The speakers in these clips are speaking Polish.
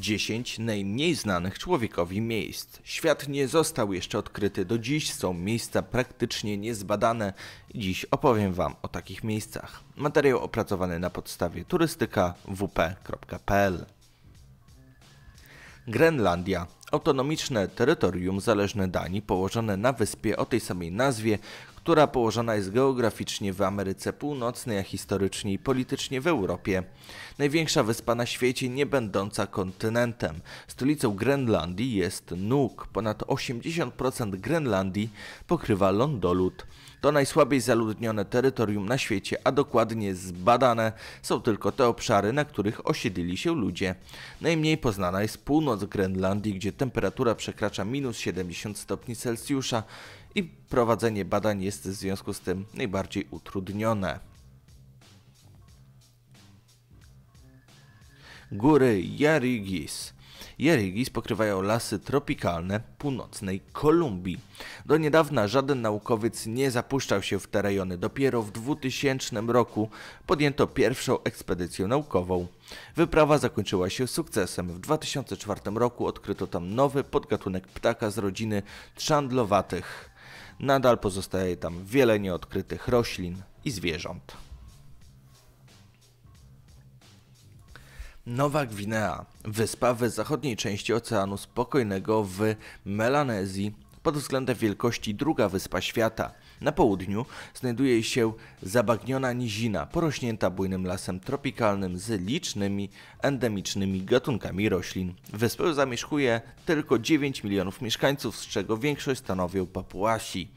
10 najmniej znanych człowiekowi miejsc. Świat nie został jeszcze odkryty do dziś, są miejsca praktycznie niezbadane. Dziś opowiem Wam o takich miejscach. Materiał opracowany na podstawie turystykawp.pl Grenlandia autonomiczne terytorium zależne Danii położone na wyspie o tej samej nazwie, która położona jest geograficznie w Ameryce Północnej, a historycznie i politycznie w Europie. Największa wyspa na świecie nie będąca kontynentem. Stolicą Grenlandii jest Nuuk. Ponad 80% Grenlandii pokrywa lądolud. To najsłabiej zaludnione terytorium na świecie, a dokładnie zbadane są tylko te obszary, na których osiedlili się ludzie. Najmniej poznana jest północ Grenlandii, gdzie temperatura przekracza minus 70 stopni Celsjusza i prowadzenie badań jest w związku z tym najbardziej utrudnione. Góry Jarigis. Jarigis pokrywają lasy tropikalne północnej Kolumbii. Do niedawna żaden naukowiec nie zapuszczał się w te rejony. Dopiero w 2000 roku podjęto pierwszą ekspedycję naukową. Wyprawa zakończyła się sukcesem. W 2004 roku odkryto tam nowy podgatunek ptaka z rodziny trzandlowatych nadal pozostaje tam wiele nieodkrytych roślin i zwierząt. Nowa Gwinea, wyspa w zachodniej części Oceanu Spokojnego w Melanezji, pod względem wielkości druga wyspa świata – na południu znajduje się zabagniona nizina, porośnięta bujnym lasem tropikalnym z licznymi endemicznymi gatunkami roślin. Wyspę zamieszkuje tylko 9 milionów mieszkańców, z czego większość stanowią Papuasi.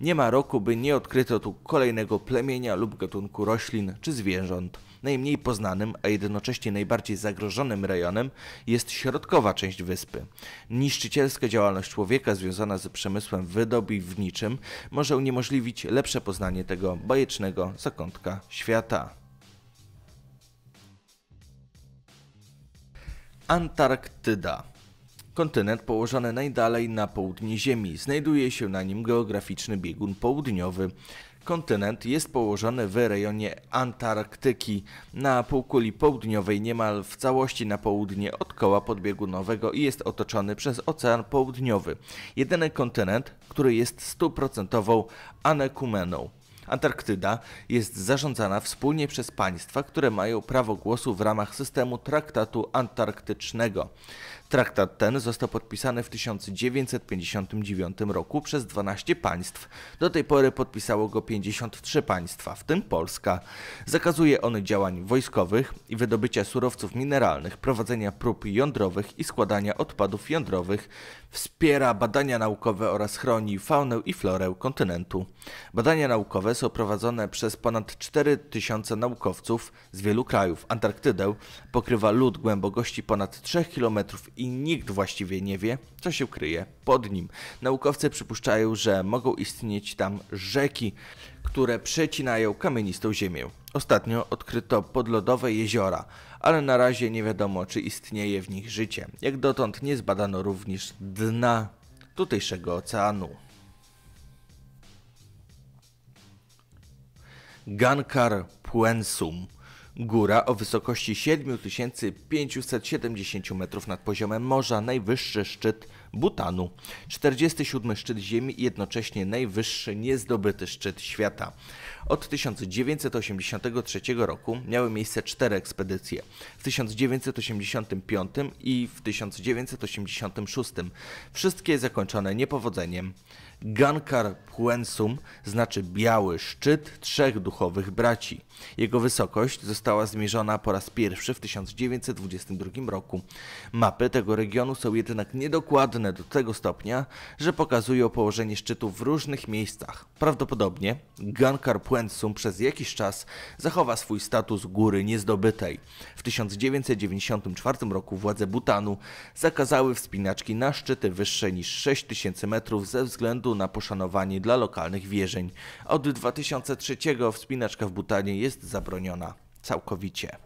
Nie ma roku, by nie odkryto tu kolejnego plemienia lub gatunku roślin czy zwierząt. Najmniej poznanym, a jednocześnie najbardziej zagrożonym rejonem jest środkowa część wyspy. Niszczycielska działalność człowieka związana z przemysłem wydobiwniczym może uniemożliwić lepsze poznanie tego bajecznego zakątka świata. Antarktyda. Kontynent położony najdalej na południe Ziemi. Znajduje się na nim geograficzny biegun południowy. Kontynent jest położony w rejonie Antarktyki, na półkuli południowej niemal w całości na południe od koła podbiegunowego i jest otoczony przez Ocean Południowy. Jedyny kontynent, który jest stuprocentową anekumeną. Antarktyda jest zarządzana wspólnie przez państwa, które mają prawo głosu w ramach systemu Traktatu Antarktycznego. Traktat ten został podpisany w 1959 roku przez 12 państw. Do tej pory podpisało go 53 państwa, w tym Polska. Zakazuje on działań wojskowych i wydobycia surowców mineralnych, prowadzenia prób jądrowych i składania odpadów jądrowych, Wspiera badania naukowe oraz chroni faunę i florę kontynentu. Badania naukowe są prowadzone przez ponad 4000 naukowców z wielu krajów. Antarktydę pokrywa lód głębokości ponad 3 km i nikt właściwie nie wie, co się kryje pod nim. Naukowcy przypuszczają, że mogą istnieć tam rzeki, które przecinają kamienistą ziemię. Ostatnio odkryto podlodowe jeziora, ale na razie nie wiadomo, czy istnieje w nich życie. Jak dotąd nie zbadano również dna tutejszego oceanu. Gankar Puensum Góra o wysokości 7570 metrów nad poziomem morza, najwyższy szczyt Butanu. 47 szczyt Ziemi i jednocześnie najwyższy niezdobyty szczyt świata. Od 1983 roku miały miejsce cztery ekspedycje. W 1985 i w 1986. Wszystkie zakończone niepowodzeniem. Gankar Puensum znaczy biały szczyt trzech duchowych braci. Jego wysokość została zmierzona po raz pierwszy w 1922 roku. Mapy tego regionu są jednak niedokładne do tego stopnia, że pokazują położenie szczytu w różnych miejscach. Prawdopodobnie Gankar Puensum przez jakiś czas zachowa swój status góry niezdobytej. W 1994 roku władze Butanu zakazały wspinaczki na szczyty wyższe niż 6000 metrów ze względu na poszanowanie dla lokalnych wierzeń. Od 2003 wspinaczka w Butanie jest zabroniona całkowicie.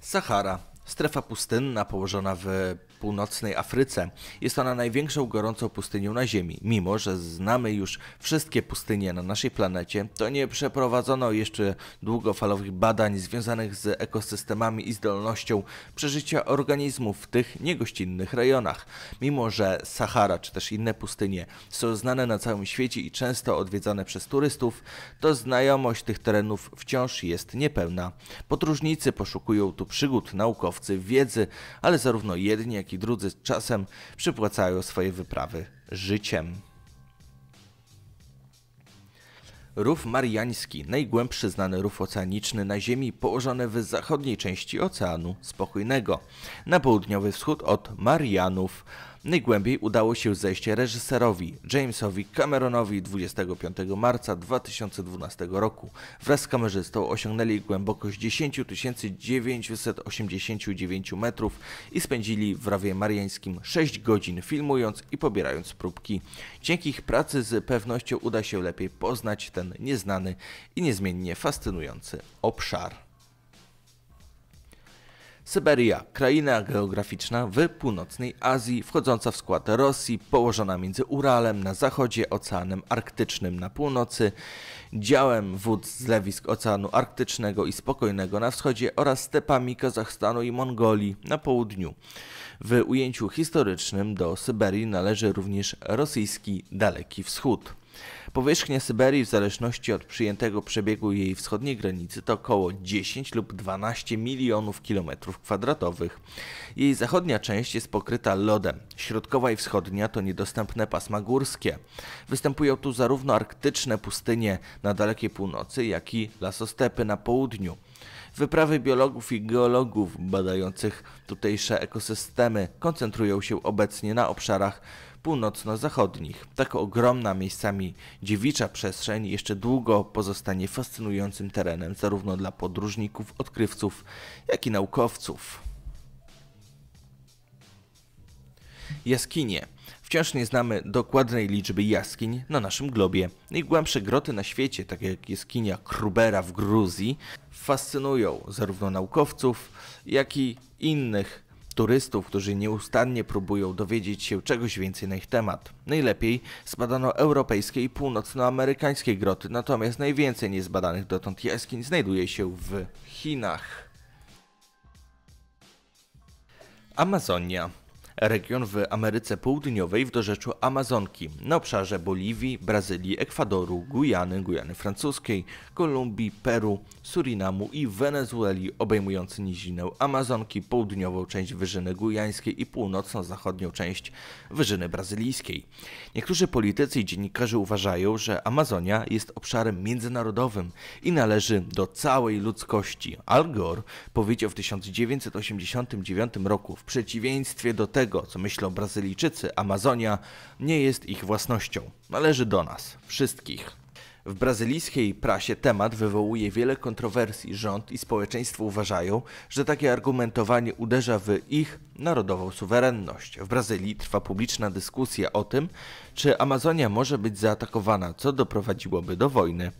Sahara. Strefa pustynna położona w północnej Afryce. Jest ona największą gorącą pustynią na Ziemi. Mimo, że znamy już wszystkie pustynie na naszej planecie, to nie przeprowadzono jeszcze długofalowych badań związanych z ekosystemami i zdolnością przeżycia organizmów w tych niegościnnych rejonach. Mimo, że Sahara czy też inne pustynie są znane na całym świecie i często odwiedzane przez turystów, to znajomość tych terenów wciąż jest niepełna. Podróżnicy poszukują tu przygód, naukowcy wiedzy, ale zarówno jedni, jak jak i drudzy czasem przypłacają swoje wyprawy życiem. Rów Mariański, najgłębszy znany rów oceaniczny na Ziemi, położony w zachodniej części Oceanu Spokojnego, na południowy wschód od Marianów. Najgłębiej udało się zejść reżyserowi Jamesowi Cameronowi 25 marca 2012 roku. Wraz z kamerzystą osiągnęli głębokość 10 989 metrów i spędzili w Rawie Mariańskim 6 godzin filmując i pobierając próbki. Dzięki ich pracy z pewnością uda się lepiej poznać ten nieznany i niezmiennie fascynujący obszar. Syberia, kraina geograficzna w północnej Azji, wchodząca w skład Rosji, położona między Uralem na zachodzie, Oceanem Arktycznym na północy, działem wód zlewisk Oceanu Arktycznego i Spokojnego na wschodzie oraz stepami Kazachstanu i Mongolii na południu. W ujęciu historycznym do Syberii należy również rosyjski Daleki Wschód. Powierzchnia Syberii w zależności od przyjętego przebiegu jej wschodniej granicy to około 10 lub 12 milionów kilometrów kwadratowych. Jej zachodnia część jest pokryta lodem, środkowa i wschodnia to niedostępne pasma górskie. Występują tu zarówno arktyczne pustynie na dalekiej północy, jak i lasostepy na południu. Wyprawy biologów i geologów badających tutejsze ekosystemy koncentrują się obecnie na obszarach północno-zachodnich. Tak ogromna miejscami dziewicza przestrzeń jeszcze długo pozostanie fascynującym terenem zarówno dla podróżników, odkrywców, jak i naukowców. Jaskinie. Wciąż nie znamy dokładnej liczby jaskiń na naszym globie. Najgłębsze groty na świecie, takie jak jaskinia Krubera w Gruzji, fascynują zarówno naukowców, jak i innych turystów, którzy nieustannie próbują dowiedzieć się czegoś więcej na ich temat. Najlepiej zbadano europejskie i północnoamerykańskie groty, natomiast najwięcej niezbadanych dotąd jaskiń znajduje się w Chinach. Amazonia region w Ameryce Południowej w dorzeczu Amazonki, na obszarze Boliwii, Brazylii, Ekwadoru, Gujany, Gujany Francuskiej, Kolumbii, Peru, Surinamu i Wenezueli, obejmujący nizinę Amazonki, południową część Wyżyny Gujańskiej i północno-zachodnią część Wyżyny Brazylijskiej. Niektórzy politycy i dziennikarze uważają, że Amazonia jest obszarem międzynarodowym i należy do całej ludzkości. Al Gore powiedział w 1989 roku, w przeciwieństwie do tego, tego, co myślą Brazylijczycy, Amazonia nie jest ich własnością. Należy do nas, wszystkich. W brazylijskiej prasie temat wywołuje wiele kontrowersji. Rząd i społeczeństwo uważają, że takie argumentowanie uderza w ich narodową suwerenność. W Brazylii trwa publiczna dyskusja o tym, czy Amazonia może być zaatakowana, co doprowadziłoby do wojny.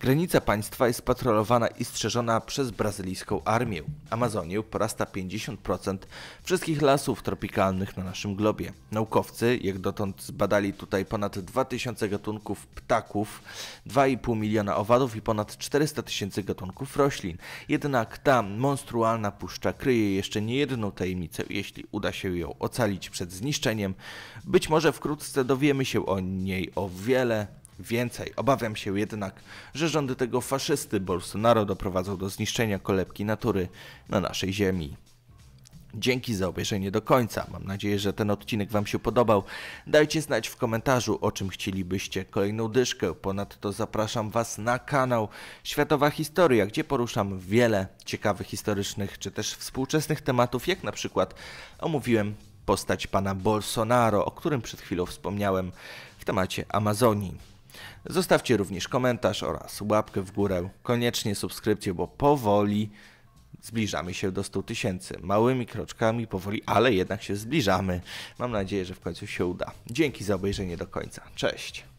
Granica państwa jest patrolowana i strzeżona przez brazylijską armię. Amazonię porasta 50% wszystkich lasów tropikalnych na naszym globie. Naukowcy, jak dotąd zbadali tutaj ponad 2000 gatunków ptaków, 2,5 miliona owadów i ponad 400 tysięcy gatunków roślin. Jednak ta monstrualna puszcza kryje jeszcze niejedną tajemnicę, jeśli uda się ją ocalić przed zniszczeniem. Być może wkrótce dowiemy dowiemy się o niej o wiele więcej. Obawiam się jednak, że rządy tego faszysty Bolsonaro doprowadzą do zniszczenia kolebki natury na naszej ziemi. Dzięki za obejrzenie do końca. Mam nadzieję, że ten odcinek Wam się podobał. Dajcie znać w komentarzu, o czym chcielibyście kolejną dyszkę. Ponadto zapraszam Was na kanał Światowa Historia, gdzie poruszam wiele ciekawych historycznych czy też współczesnych tematów, jak na przykład omówiłem postać pana Bolsonaro, o którym przed chwilą wspomniałem w temacie Amazonii. Zostawcie również komentarz oraz łapkę w górę, koniecznie subskrypcję, bo powoli zbliżamy się do 100 tysięcy. Małymi kroczkami, powoli, ale jednak się zbliżamy. Mam nadzieję, że w końcu się uda. Dzięki za obejrzenie do końca. Cześć!